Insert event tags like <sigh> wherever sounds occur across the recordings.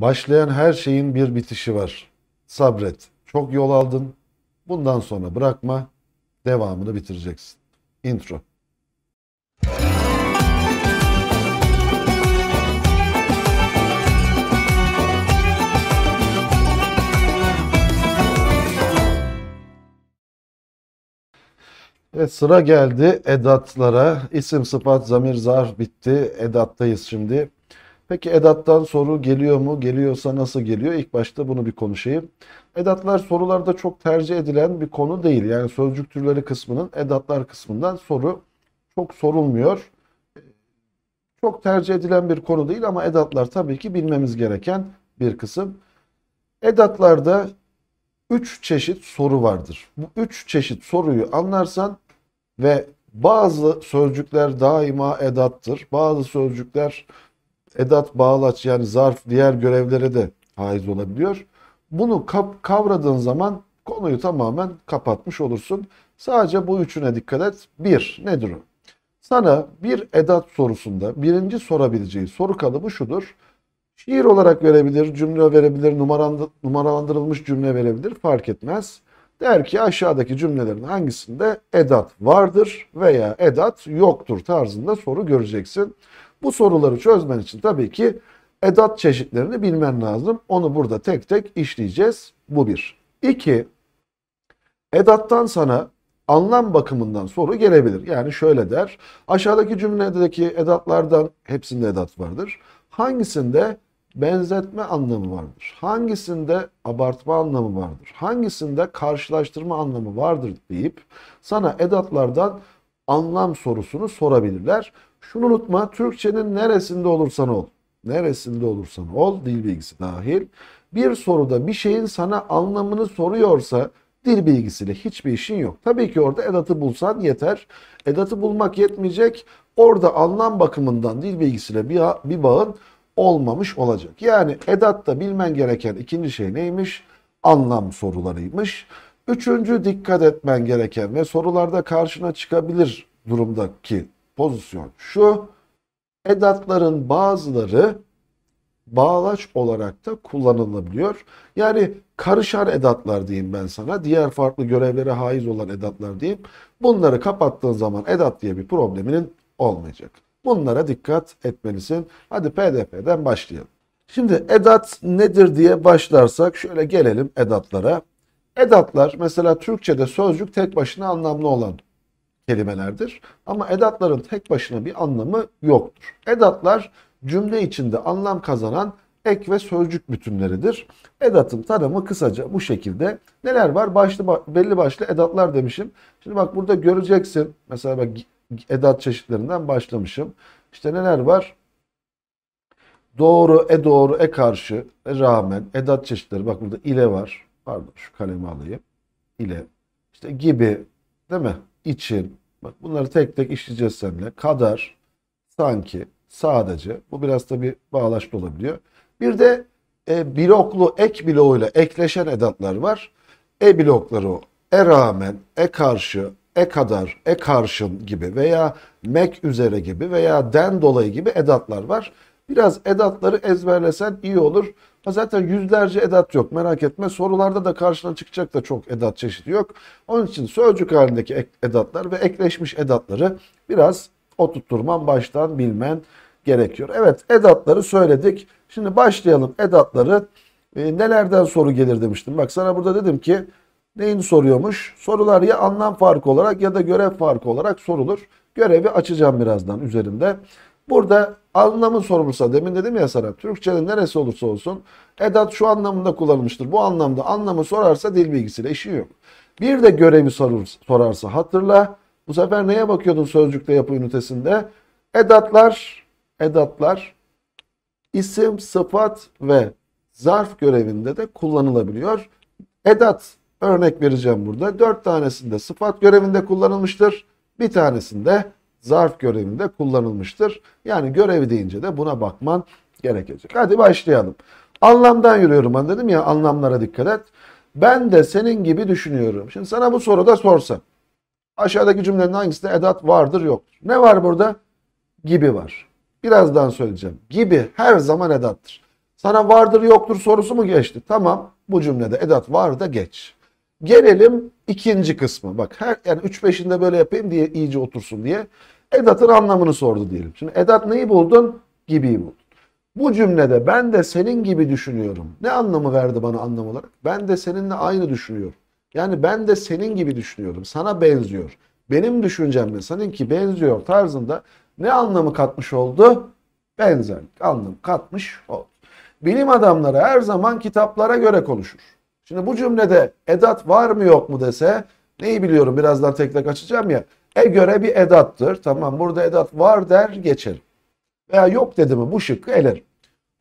Başlayan her şeyin bir bitişi var. Sabret. Çok yol aldın. Bundan sonra bırakma. Devamını bitireceksin. Intro. Evet, sıra geldi edatlara. İsim, sıfat, zamir, zarf bitti. Edattayız şimdi. Peki edattan soru geliyor mu? Geliyorsa nasıl geliyor? İlk başta bunu bir konuşayım. Edatlar sorularda çok tercih edilen bir konu değil. Yani sözcük türleri kısmının edatlar kısmından soru çok sorulmuyor. Çok tercih edilen bir konu değil ama edatlar tabii ki bilmemiz gereken bir kısım. Edatlarda 3 çeşit soru vardır. Bu 3 çeşit soruyu anlarsan ve bazı sözcükler daima edattır. Bazı sözcükler edat, bağlaç yani zarf diğer görevlere de haiz olabiliyor. Bunu kavradığın zaman konuyu tamamen kapatmış olursun. Sadece bu üçüne dikkat et. Bir, nedir o? Sana bir edat sorusunda birinci sorabileceği soru kalıbı şudur. Şiir olarak verebilir, cümle verebilir, numaralandırılmış cümle verebilir fark etmez. Der ki aşağıdaki cümlelerin hangisinde edat vardır veya edat yoktur tarzında soru göreceksin. Bu soruları çözmen için tabii ki edat çeşitlerini bilmen lazım. Onu burada tek tek işleyeceğiz. Bu bir. İki, edattan sana anlam bakımından soru gelebilir. Yani şöyle der. Aşağıdaki cümledeki edatlardan hepsinde edat vardır. Hangisinde benzetme anlamı vardır? Hangisinde abartma anlamı vardır? Hangisinde karşılaştırma anlamı vardır deyip sana edatlardan anlam sorusunu sorabilirler. Şunu unutma Türkçenin neresinde olursan ol. Neresinde olursan ol dil bilgisi dahil. Bir soruda bir şeyin sana anlamını soruyorsa dil bilgisiyle hiçbir işin yok. Tabii ki orada edatı bulsan yeter. Edatı bulmak yetmeyecek. Orada anlam bakımından dil bilgisiyle bir, bir bağın olmamış olacak. Yani edatta bilmen gereken ikinci şey neymiş? Anlam sorularıymış. Üçüncü dikkat etmen gereken ve sorularda karşına çıkabilir durumdaki pozisyon şu. Edatların bazıları bağlaç olarak da kullanılabiliyor. Yani karışan edatlar diyeyim ben sana. Diğer farklı görevlere haiz olan edatlar diyeyim. Bunları kapattığın zaman edat diye bir probleminin olmayacak. Bunlara dikkat etmelisin. Hadi PDP'den başlayalım. Şimdi edat nedir diye başlarsak şöyle gelelim edatlara. Edatlar mesela Türkçe'de sözcük tek başına anlamlı olan kelimelerdir. Ama edatların tek başına bir anlamı yoktur. Edatlar cümle içinde anlam kazanan ek ve sözcük bütünleridir. Edatın tanımı kısaca bu şekilde. Neler var? Başlı, belli başlı edatlar demişim. Şimdi bak burada göreceksin. Mesela bak edat çeşitlerinden başlamışım. İşte neler var? Doğru, e doğru, e karşı, e rağmen, edat çeşitleri. Bak burada ile var. Pardon şu kalemi alayım. İle. İşte gibi, değil mi? İçin, Bak bunları tek tek işleyeceğiz seninle. Kadar, sanki, sadece. Bu biraz da bir bağlaşlı olabiliyor. Bir de e, bloklu ek bloğuyla ekleşen edatlar var. E blokları o. E rağmen, e karşı, e kadar, e karşın gibi veya mek üzere gibi veya den dolayı gibi edatlar var. Biraz edatları ezberlesen iyi olur. Zaten yüzlerce edat yok merak etme. Sorularda da karşına çıkacak da çok edat çeşidi yok. Onun için sözcük halindeki edatlar ve ekleşmiş edatları biraz oturtturman baştan bilmen gerekiyor. Evet edatları söyledik. Şimdi başlayalım edatları. E, nelerden soru gelir demiştim. Bak sana burada dedim ki neyini soruyormuş? Sorular ya anlam farkı olarak ya da görev farkı olarak sorulur. Görevi açacağım birazdan üzerinde. Burada anlamın sorumlusu demin dedim ya sana Türkçenin neresi olursa olsun edat şu anlamında kullanılmıştır. Bu anlamda anlamı sorarsa dil bilgisiyle işi yok. Bir de görevi sorarsa hatırla. Bu sefer neye bakıyordun sözcükte yapı ünitesinde? Edatlar, edatlar isim, sıfat ve zarf görevinde de kullanılabiliyor. Edat örnek vereceğim burada. Dört tanesinde sıfat görevinde kullanılmıştır. Bir tanesinde zarf görevinde kullanılmıştır. Yani görevi deyince de buna bakman gerekecek. Hadi başlayalım. Anlamdan yürüyorum ben dedim ya anlamlara dikkat et. Ben de senin gibi düşünüyorum. Şimdi sana bu soruda sorsam, Aşağıdaki cümlenin hangisinde edat vardır yoktur. Ne var burada? Gibi var. Birazdan söyleyeceğim. Gibi her zaman edattır. Sana vardır yoktur sorusu mu geçti? Tamam bu cümlede edat var da geç. Gelelim ikinci kısmı. Bak her yani 3-5'inde böyle yapayım diye iyice otursun diye. Edat'ın anlamını sordu diyelim. Şimdi Edat neyi buldun? Gibiyi buldun. Bu cümlede ben de senin gibi düşünüyorum. Ne anlamı verdi bana anlam olarak? Ben de seninle aynı düşünüyorum. Yani ben de senin gibi düşünüyorum. Sana benziyor. Benim düşüncemle seninki benziyor tarzında ne anlamı katmış oldu? Benzerlik anlamı katmış oldu. Bilim adamları her zaman kitaplara göre konuşur. Şimdi bu cümlede edat var mı yok mu dese neyi biliyorum birazdan tek tek açacağım ya. E göre bir edattır. Tamam burada edat var der geçer Veya yok dedi mi bu şıkkı elerim.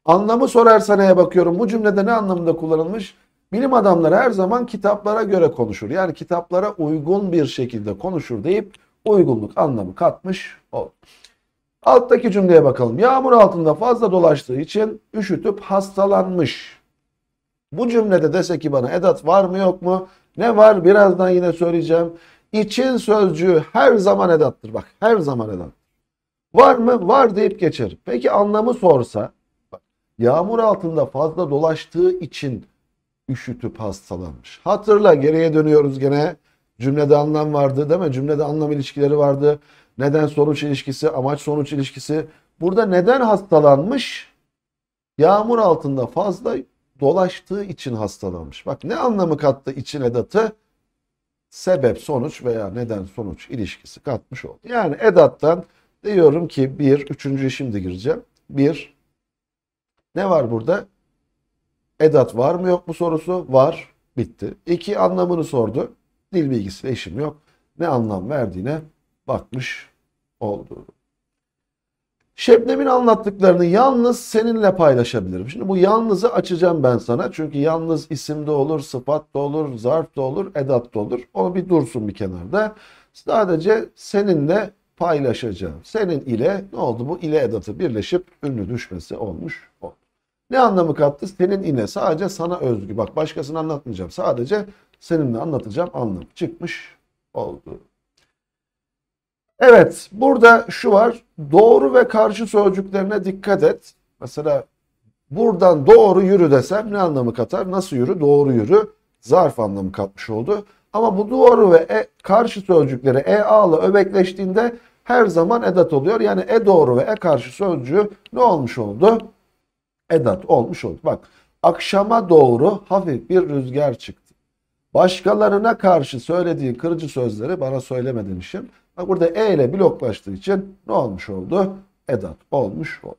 Anlamı sorarsan neye bakıyorum bu cümlede ne anlamında kullanılmış? Bilim adamları her zaman kitaplara göre konuşur. Yani kitaplara uygun bir şekilde konuşur deyip uygunluk anlamı katmış olur. Alttaki cümleye bakalım. Yağmur altında fazla dolaştığı için üşütüp hastalanmış. Bu cümlede dese ki bana edat var mı yok mu? Ne var? Birazdan yine söyleyeceğim. İçin sözcüğü her zaman edattır. Bak her zaman edat. Var mı? Var deyip geçer. Peki anlamı sorsa? yağmur altında fazla dolaştığı için üşütüp hastalanmış. Hatırla geriye dönüyoruz gene. Cümlede anlam vardı değil mi? Cümlede anlam ilişkileri vardı. Neden sonuç ilişkisi, amaç sonuç ilişkisi. Burada neden hastalanmış? Yağmur altında fazla dolaştığı için hastalanmış. Bak ne anlamı kattı içine edatı? Sebep, sonuç veya neden, sonuç ilişkisi katmış oldu. Yani edattan diyorum ki bir, üçüncüye şimdi gireceğim. Bir, ne var burada? Edat var mı yok mu sorusu var. Bitti. İki anlamını sordu. Dil bilgisi işim yok. Ne anlam verdiğine bakmış oldu. Şebnem'in anlattıklarını yalnız seninle paylaşabilirim. Şimdi bu yalnızı açacağım ben sana. Çünkü yalnız isimde olur, sıfat da olur, zarf da olur, edat da olur. Onu bir dursun bir kenarda. Sadece seninle paylaşacağım. Senin ile ne oldu bu ile edatı birleşip ünlü düşmesi olmuş o. Ne anlamı kattı? Senin ile sadece sana özgü. Bak başkasını anlatmayacağım. Sadece seninle anlatacağım anlam çıkmış oldu. Evet burada şu var. Doğru ve karşı sözcüklerine dikkat et. Mesela buradan doğru yürü desem ne anlamı katar? Nasıl yürü? Doğru yürü. Zarf anlamı katmış oldu. Ama bu doğru ve e, karşı sözcükleri e a ile öbekleştiğinde her zaman edat oluyor. Yani e doğru ve e karşı sözcüğü ne olmuş oldu? Edat olmuş oldu. Bak akşama doğru hafif bir rüzgar çıktı. Başkalarına karşı söylediğin kırıcı sözleri bana söylemedin işim burada E ile bloklaştığı için ne olmuş oldu? Edat olmuş oldu.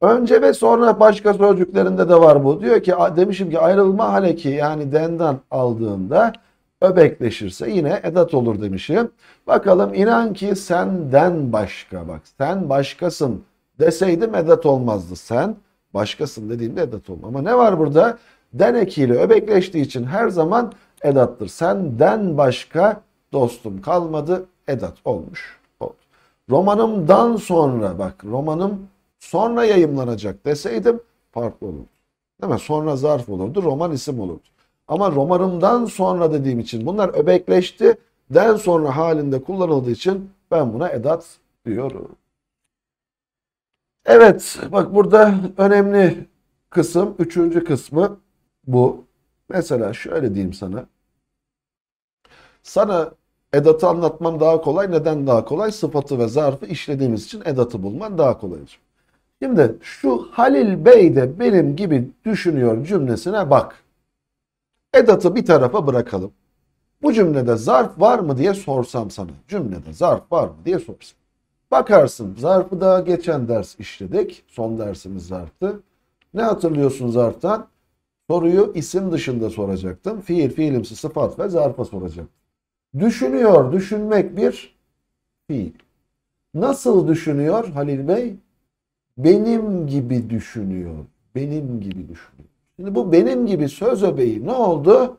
Önce ve sonra başka sözcüklerinde de var bu. Diyor ki demişim ki ayrılma haleki yani denden aldığında öbekleşirse yine edat olur demişim. Bakalım inan ki senden başka bak sen başkasın deseydim edat olmazdı. Sen başkasın dediğimde edat olma. Ama ne var burada? Den ekiyle öbekleştiği için her zaman edattır. Senden başka dostum kalmadı Edat olmuş. Oldu. Romanımdan sonra bak romanım sonra yayımlanacak deseydim farklı olurdu. Değil mi? Sonra zarf olurdu, roman isim olurdu. Ama romanımdan sonra dediğim için bunlar öbekleşti. Den sonra halinde kullanıldığı için ben buna edat diyorum. Evet bak burada önemli kısım, üçüncü kısmı bu. Mesela şöyle diyeyim sana. Sana Edatı anlatmam daha kolay. Neden daha kolay? Sıfatı ve zarfı işlediğimiz için edatı bulman daha kolay. Şimdi şu Halil Bey de benim gibi düşünüyor cümlesine bak. Edatı bir tarafa bırakalım. Bu cümlede zarf var mı diye sorsam sana. Cümlede zarf var mı diye sorsam. Bakarsın zarfı daha geçen ders işledik. Son dersimiz zarftı. Ne hatırlıyorsun zarftan? Soruyu isim dışında soracaktım. Fiil, fiilimsi, sıfat ve zarfa soracaktım. Düşünüyor, düşünmek bir fiil. Nasıl düşünüyor Halil Bey? Benim gibi düşünüyor. Benim gibi düşünüyor. Şimdi bu benim gibi söz öbeği ne oldu?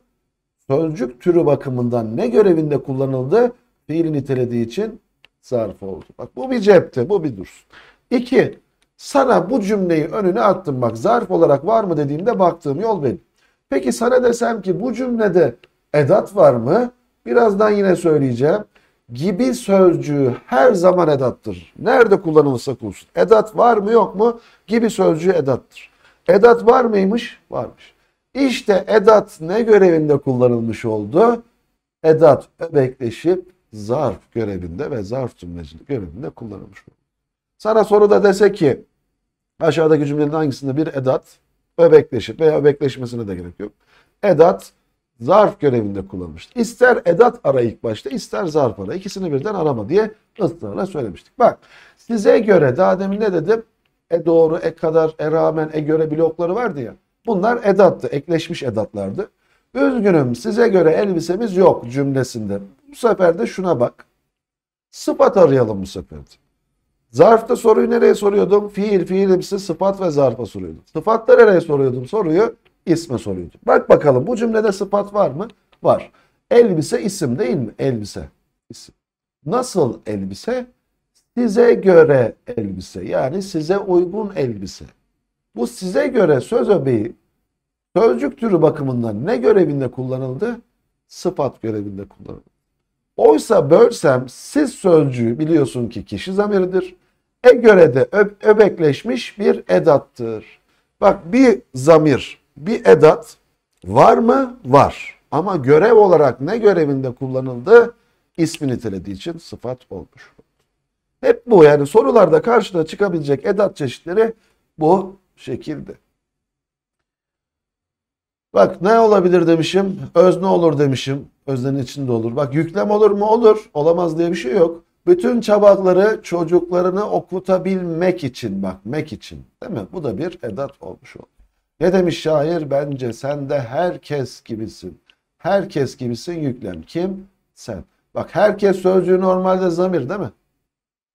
Sözcük türü bakımından ne görevinde kullanıldı? Fiili nitelediği için zarf oldu. Bak bu bir cepte, bu bir dursun. İki, sana bu cümleyi önüne attım. Bak zarf olarak var mı dediğimde baktığım yol benim. Peki sana desem ki bu cümlede edat var mı? Birazdan yine söyleyeceğim. Gibi sözcüğü her zaman edattır. Nerede kullanılırsa kullanılsın. Edat var mı yok mu? Gibi sözcüğü edattır. Edat var mıymış? Varmış. İşte edat ne görevinde kullanılmış oldu? Edat öbekleşip zarf görevinde ve zarf cümlecilik görevinde kullanılmış oldu. Sana soruda dese ki aşağıdaki cümlenin hangisinde bir edat öbekleşip veya öbekleşmesine de gerek yok. Edat zarf görevinde kullanmıştık. İster edat ara ilk başta ister zarf ara. İkisini birden arama diye ısrarla söylemiştik. Bak size göre daha demin ne dedim? E doğru, e kadar, e rağmen, e göre blokları vardı ya. Bunlar edattı. Ekleşmiş edatlardı. Üzgünüm size göre elbisemiz yok cümlesinde. Bu sefer de şuna bak. Sıfat arayalım bu sefer de. Zarfta soruyu nereye soruyordum? Fiil, fiilimsi, sıfat ve zarfa soruyordum. Sıfatta nereye soruyordum soruyu? isme soruydu. Bak bakalım bu cümlede sıfat var mı? Var. Elbise isim değil mi? Elbise. isim. Nasıl elbise? Size göre elbise. Yani size uygun elbise. Bu size göre söz öbeği sözcük türü bakımından ne görevinde kullanıldı? Sıfat görevinde kullanıldı. Oysa bölsem siz sözcüğü biliyorsun ki kişi zamiridir. E göre de öbekleşmiş bir edattır. Bak bir zamir bir edat var mı? Var. Ama görev olarak ne görevinde kullanıldı? İsmi nitelediği için sıfat olmuş. Hep bu yani sorularda karşına çıkabilecek edat çeşitleri bu şekilde. Bak ne olabilir demişim. Özne olur demişim. Öznenin içinde olur. Bak yüklem olur mu? Olur. Olamaz diye bir şey yok. Bütün çabakları çocuklarını okutabilmek için bak mek için değil mi? Bu da bir edat olmuş oldu. Ne demiş şair? Bence sen de herkes gibisin. Herkes gibisin yüklem. Kim? Sen. Bak herkes sözcüğü normalde zamir değil mi?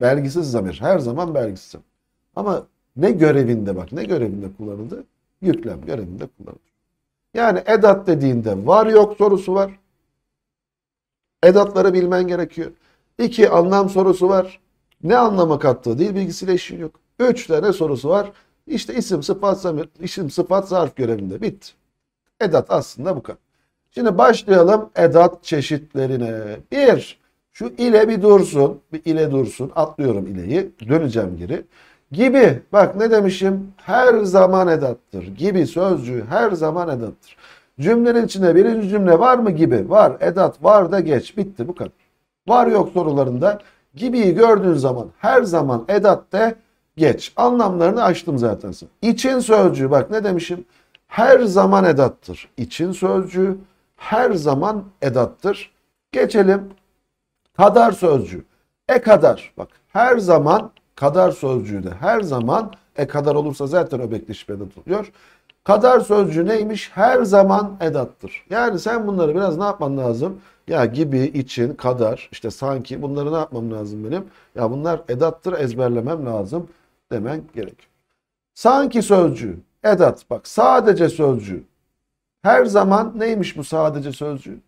Belgisiz zamir. Her zaman belgisiz. Ama ne görevinde bak ne görevinde kullanıldı? Yüklem görevinde kullanıldı. Yani edat dediğinde var yok sorusu var. Edatları bilmen gerekiyor. İki anlam sorusu var. Ne anlama kattığı değil bilgisiyle işin yok. Üç tane sorusu var. İşte isim, sıfat, zamir, isim, sıfat, zarf görevinde. Bitti. Edat aslında bu kadar. Şimdi başlayalım edat çeşitlerine. Bir, şu ile bir dursun. Bir ile dursun. Atlıyorum ileyi. Döneceğim geri. Gibi. Bak ne demişim? Her zaman edattır. Gibi sözcüğü her zaman edattır. Cümlenin içinde birinci cümle var mı gibi? Var. Edat var da geç. Bitti bu kadar. Var yok sorularında gibiyi gördüğün zaman her zaman edat de geç. Anlamlarını açtım zaten. İçin sözcüğü bak ne demişim? Her zaman edattır. İçin sözcüğü her zaman edattır. Geçelim kadar sözcüğü. E kadar. Bak her zaman kadar sözcüğü de her zaman e kadar olursa zaten öbekleşip edat oluyor. Kadar sözcüğü neymiş? Her zaman edattır. Yani sen bunları biraz ne yapman lazım? Ya gibi, için, kadar, işte sanki bunları ne yapmam lazım benim? Ya bunlar edattır ezberlemem lazım demen gerekiyor. Sanki sözcüğü, edat bak sadece sözcüğü. Her zaman neymiş bu sadece sözcüğü?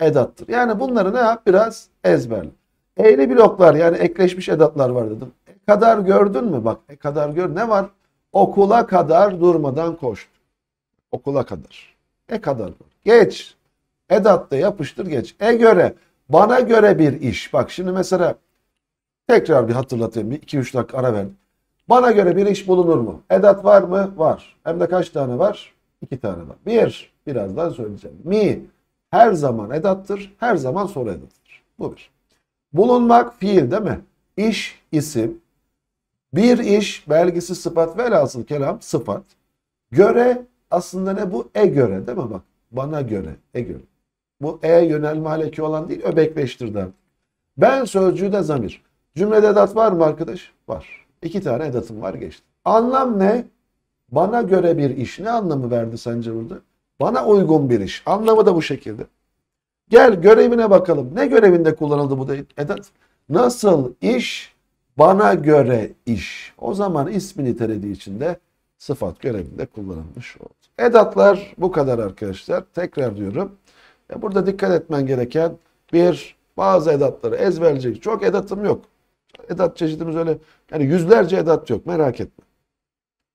Edattır. Yani bunları ne yap? Biraz ezberle. Eğri bloklar yani ekleşmiş edatlar var dedim. E kadar gördün mü? Bak e kadar gör. Ne var? Okula kadar durmadan koştu. Okula kadar. E kadar. Geç. Edatta yapıştır geç. E göre. Bana göre bir iş. Bak şimdi mesela tekrar bir hatırlatayım. bir iki üç dakika ara verdim. Bana göre bir iş bulunur mu? Edat var mı? Var. Hem de kaç tane var? İki tane var. Bir, birazdan söyleyeceğim. Mi her zaman edattır, her zaman soru edattır. Bu bir. Bulunmak fiil değil mi? İş, isim. Bir iş, belgisi, sıfat, velhasıl kelam, sıfat. Göre aslında ne bu? E göre değil mi? Bak bana göre, e göre. Bu e yönelme haleki olan değil, öbekleştirdi Ben sözcüğü de zamir. Cümlede edat var mı arkadaş? Var. İki tane edatım var geçti. Anlam ne? Bana göre bir iş. Ne anlamı verdi sence burada? Bana uygun bir iş. Anlamı da bu şekilde. Gel görevine bakalım. Ne görevinde kullanıldı bu edat? Nasıl iş? Bana göre iş. O zaman ismi nitelediği için de sıfat görevinde kullanılmış oldu. Edatlar bu kadar arkadaşlar. Tekrar diyorum. E, burada dikkat etmen gereken bir bazı edatları ezberleyecek. Çok edatım yok. Edat çeşidimiz öyle yani yüzlerce edat yok merak etme.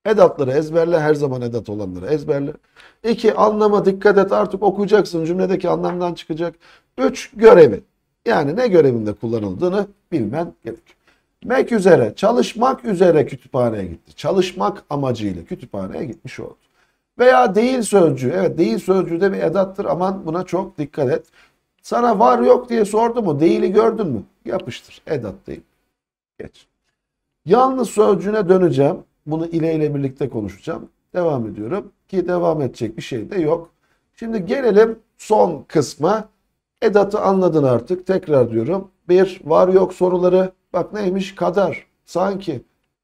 Edatları ezberle her zaman edat olanları ezberle. İki anlama dikkat et artık okuyacaksın cümledeki anlamdan çıkacak. Üç görevi yani ne görevinde kullanıldığını bilmen gerekiyor Mek üzere çalışmak üzere kütüphaneye gitti. Çalışmak amacıyla kütüphaneye gitmiş oldu. Veya değil sözcüğü. Evet değil sözcüğü de bir edattır. Aman buna çok dikkat et. Sana var yok diye sordu mu? Değili gördün mü? Yapıştır. Edat değil. Geç. Yalnız sözcüğüne döneceğim. Bunu ile ile birlikte konuşacağım. Devam ediyorum. Ki devam edecek bir şey de yok. Şimdi gelelim son kısma. Edat'ı anladın artık. Tekrar diyorum. Bir var yok soruları. Bak neymiş? Kadar, sanki,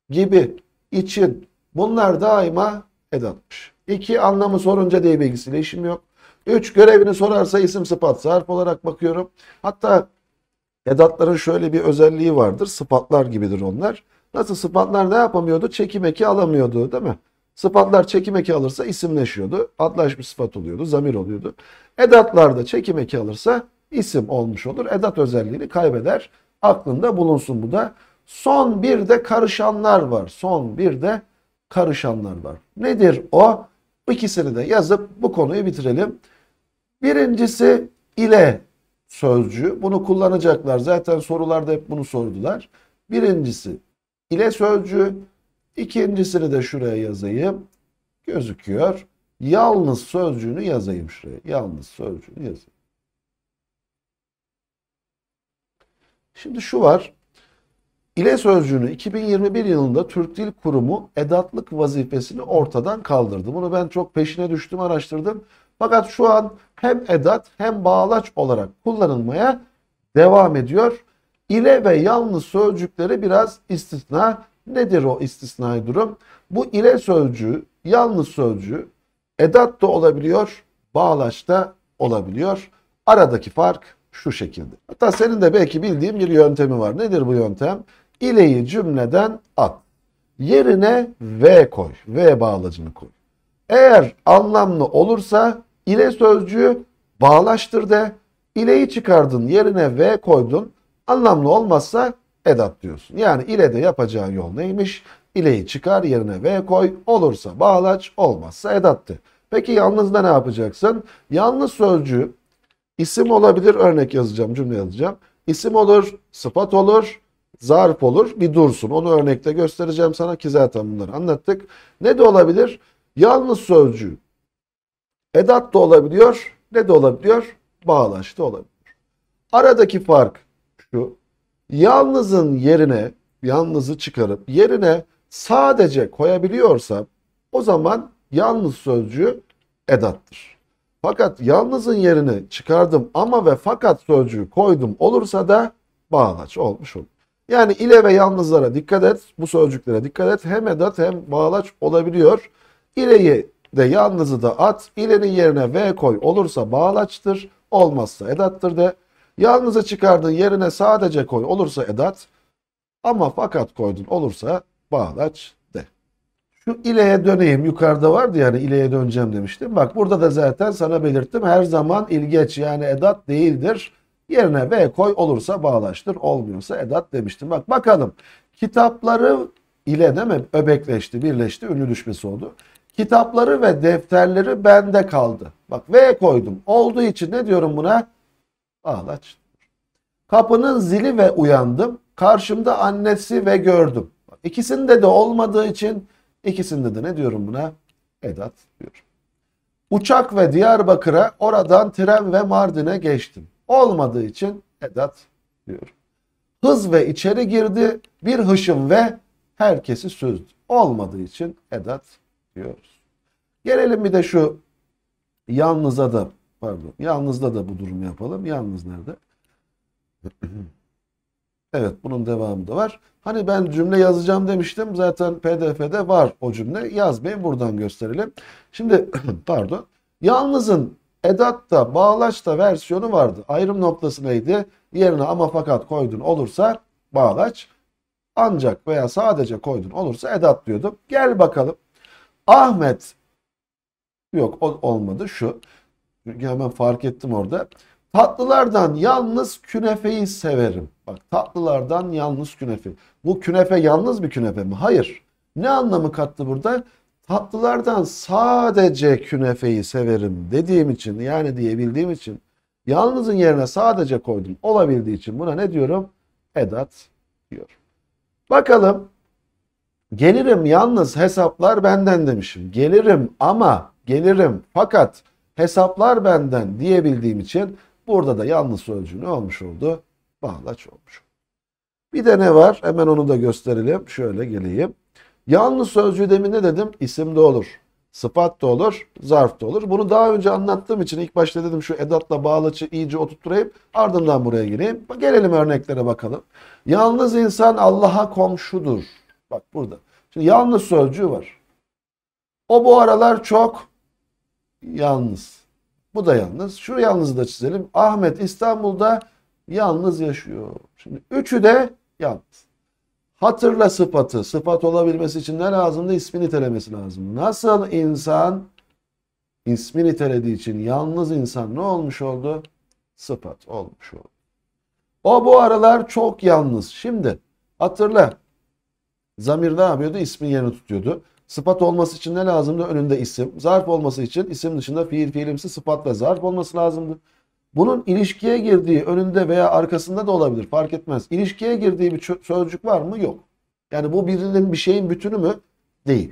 gibi, için. Bunlar daima edatmış. İki anlamı sorunca diye bilgisiyle işim yok. Üç görevini sorarsa isim sıfat zarf olarak bakıyorum. Hatta Edatların şöyle bir özelliği vardır. Sıfatlar gibidir onlar. Nasıl sıfatlar ne yapamıyordu? Çekim eki alamıyordu değil mi? Sıfatlar çekim eki alırsa isimleşiyordu. Adlaşmış sıfat oluyordu, zamir oluyordu. Edatlar da çekim eki alırsa isim olmuş olur. Edat özelliğini kaybeder. Aklında bulunsun bu da. Son bir de karışanlar var. Son bir de karışanlar var. Nedir o? İkisini de yazıp bu konuyu bitirelim. Birincisi ile sözcüğü. Bunu kullanacaklar. Zaten sorularda hep bunu sordular. Birincisi ile sözcüğü. İkincisini de şuraya yazayım. Gözüküyor. Yalnız sözcüğünü yazayım şuraya. Yalnız sözcüğünü yazayım. Şimdi şu var. İle sözcüğünü 2021 yılında Türk Dil Kurumu edatlık vazifesini ortadan kaldırdı. Bunu ben çok peşine düştüm, araştırdım. Fakat şu an hem edat hem bağlaç olarak kullanılmaya devam ediyor. İle ve yalnız sözcükleri biraz istisna. Nedir o istisnai durum? Bu ile sözcüğü, yalnız sözcüğü edat da olabiliyor, bağlaç da olabiliyor. Aradaki fark şu şekilde. Hatta senin de belki bildiğin bir yöntemi var. Nedir bu yöntem? İleyi cümleden at. Yerine V koy. V bağlacını koy. Eğer anlamlı olursa ile sözcüğü bağlaştır de ileyi çıkardın yerine ve koydun. Anlamlı olmazsa edat diyorsun. Yani ile de yapacağın yol neymiş? İleyi çıkar yerine ve koy. Olursa bağlaç olmazsa edattı. Peki yalnız da ne yapacaksın? Yalnız sözcüğü isim olabilir örnek yazacağım cümle yazacağım. İsim olur, sıfat olur, zarf olur bir dursun. Onu örnekte göstereceğim sana ki zaten bunları anlattık. Ne de olabilir? Yalnız sözcüğü edat da olabiliyor, ne de olabiliyor? Bağlaç da olabiliyor. Aradaki fark şu. Yalnızın yerine yalnızı çıkarıp yerine sadece koyabiliyorsa o zaman yalnız sözcüğü edattır. Fakat yalnızın yerini çıkardım ama ve fakat sözcüğü koydum olursa da bağlaç olmuş olur. Yani ile ve yalnızlara dikkat et, bu sözcüklere dikkat et. Hem edat hem bağlaç olabiliyor. İleyi de yalnızı da at. İleri yerine V koy. Olursa bağlaçtır. Olmazsa edattır de. Yalnızı çıkardın yerine sadece koy. Olursa edat. Ama fakat koydun. Olursa bağlaç de. Şu ileye döneyim. Yukarıda vardı yani ileye döneceğim demiştim. Bak burada da zaten sana belirttim. Her zaman ilgeç yani edat değildir. Yerine V koy. Olursa bağlaçtır. Olmuyorsa edat demiştim. Bak bakalım. Kitapları ile değil mi? Öbekleşti, birleşti, ünlü düşmesi oldu. Kitapları ve defterleri bende kaldı. Bak V koydum. Olduğu için ne diyorum buna? Ağlaç. Kapının zili ve uyandım. Karşımda annesi ve gördüm. Bak, ikisinde de olmadığı için ikisinde de ne diyorum buna? Edat diyorum. Uçak ve Diyarbakır'a oradan tren ve Mardin'e geçtim. Olmadığı için Edat diyorum. Hız ve içeri girdi bir hışım ve herkesi süzdü. Olmadığı için Edat diyoruz. Gelelim bir de şu yalnız'a da pardon yalnız'da da bu durumu yapalım. Yalnız nerede? <clears throat> Evet bunun devamı da var. Hani ben cümle yazacağım demiştim. Zaten pdf'de var o cümle. Yazmayın buradan gösterelim. Şimdi <clears throat> pardon. Yalnız'ın edatta bağlaçta versiyonu vardı. Ayrım noktası neydi? Yerine ama fakat koydun olursa bağlaç. Ancak veya sadece koydun olursa edat diyordum. Gel bakalım. Ahmet yok o olmadı şu. Çünkü hemen fark ettim orada. Tatlılardan yalnız künefeyi severim. Bak tatlılardan yalnız künefe. Bu künefe yalnız bir künefe mi? Hayır. Ne anlamı kattı burada? Tatlılardan sadece künefeyi severim dediğim için yani diyebildiğim için yalnızın yerine sadece koydum olabildiği için buna ne diyorum? Edat diyor. Bakalım Gelirim yalnız hesaplar benden demişim. Gelirim ama gelirim fakat hesaplar benden diyebildiğim için burada da yalnız sözcüğü ne olmuş oldu? Bağlaç olmuş Bir de ne var? Hemen onu da gösterelim. Şöyle geleyim. Yalnız sözcüğü demin ne dedim? İsim de olur. Sıfat da olur, zarf da olur. Bunu daha önce anlattığım için ilk başta dedim şu edatla bağlaçı iyice oturtturayım. Ardından buraya gireyim. Gelelim örneklere bakalım. Yalnız insan Allah'a komşudur. Bak burada. Şimdi yalnız sözcüğü var. O bu aralar çok yalnız. Bu da yalnız. Şu yalnızı da çizelim. Ahmet İstanbul'da yalnız yaşıyor. Şimdi üçü de yalnız. Hatırla sıfatı. Sıfat olabilmesi için ne lazımdı? İsmi nitelemesi lazım. Nasıl insan ismi nitelediği için yalnız insan ne olmuş oldu? Sıfat olmuş oldu. O bu aralar çok yalnız. Şimdi hatırla Zamir ne yapıyordu? İsmin yerini tutuyordu. Sıfat olması için ne lazımdı? Önünde isim. Zarf olması için isim dışında fiil fiilimsi sıfatla zarf olması lazımdı. Bunun ilişkiye girdiği önünde veya arkasında da olabilir fark etmez. İlişkiye girdiği bir sözcük var mı? Yok. Yani bu birinin bir şeyin bütünü mü? Değil.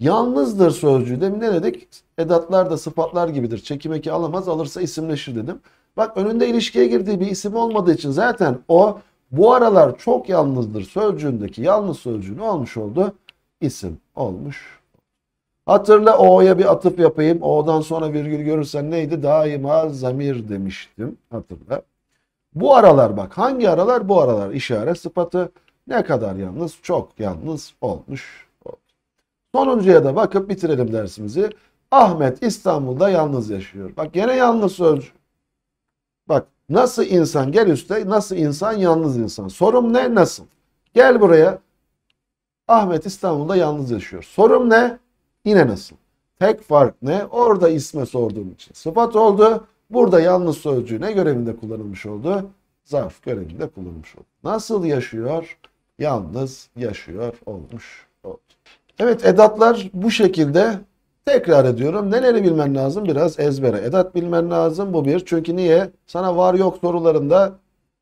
Yalnızdır sözcüğü demin ne dedik? Edatlar da sıfatlar gibidir. Çekimeki alamaz alırsa isimleşir dedim. Bak önünde ilişkiye girdiği bir isim olmadığı için zaten o bu aralar çok yalnızdır sözcüğündeki yalnız sözcüğü ne olmuş oldu? İsim olmuş. Hatırla O'ya bir atıf yapayım. O'dan sonra virgül görürsen neydi? Daima zamir demiştim. Hatırla. Bu aralar bak hangi aralar? Bu aralar işaret sıfatı. Ne kadar yalnız? Çok yalnız olmuş. Sonuncuya da bakıp bitirelim dersimizi. Ahmet İstanbul'da yalnız yaşıyor. Bak gene yalnız sözcük. Bak Nasıl insan? Gel üste. Nasıl insan? Yalnız insan. Sorum ne? Nasıl? Gel buraya. Ahmet İstanbul'da yalnız yaşıyor. Sorum ne? Yine nasıl? Tek fark ne? Orada isme sorduğum için sıfat oldu. Burada yalnız sözcüğü ne görevinde kullanılmış oldu? Zarf görevinde kullanılmış oldu. Nasıl yaşıyor? Yalnız yaşıyor olmuş oldu. Evet edatlar bu şekilde Tekrar ediyorum. Neleri bilmen lazım? Biraz ezbere edat bilmen lazım. Bu bir. Çünkü niye? Sana var yok sorularında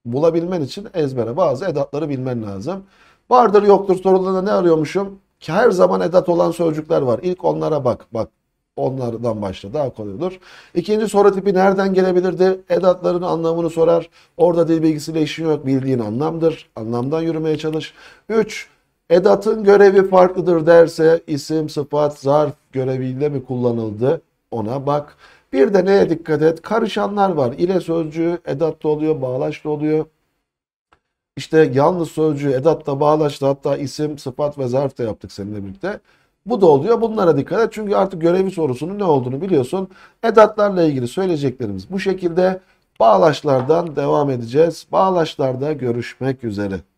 bulabilmen için ezbere bazı edatları bilmen lazım. Vardır yoktur sorularında ne arıyormuşum? Ki her zaman edat olan sözcükler var. İlk onlara bak. Bak onlardan başla daha kolay olur. İkinci soru tipi nereden gelebilirdi? Edatların anlamını sorar. Orada dil bilgisiyle işin yok. Bildiğin anlamdır. Anlamdan yürümeye çalış. Üç, Edatın görevi farklıdır derse isim, sıfat, zarf, göreviyle mi kullanıldı ona bak. Bir de neye dikkat et? Karışanlar var. İle sözcüğü edatlı oluyor, bağlaçlı oluyor. İşte yalnız sözcüğü edatla bağlaçla hatta isim, sıfat ve zarf da yaptık seninle birlikte. Bu da oluyor. Bunlara dikkat et. Çünkü artık görevi sorusunun ne olduğunu biliyorsun. Edatlarla ilgili söyleyeceklerimiz bu şekilde. Bağlaçlardan devam edeceğiz. Bağlaçlarda görüşmek üzere.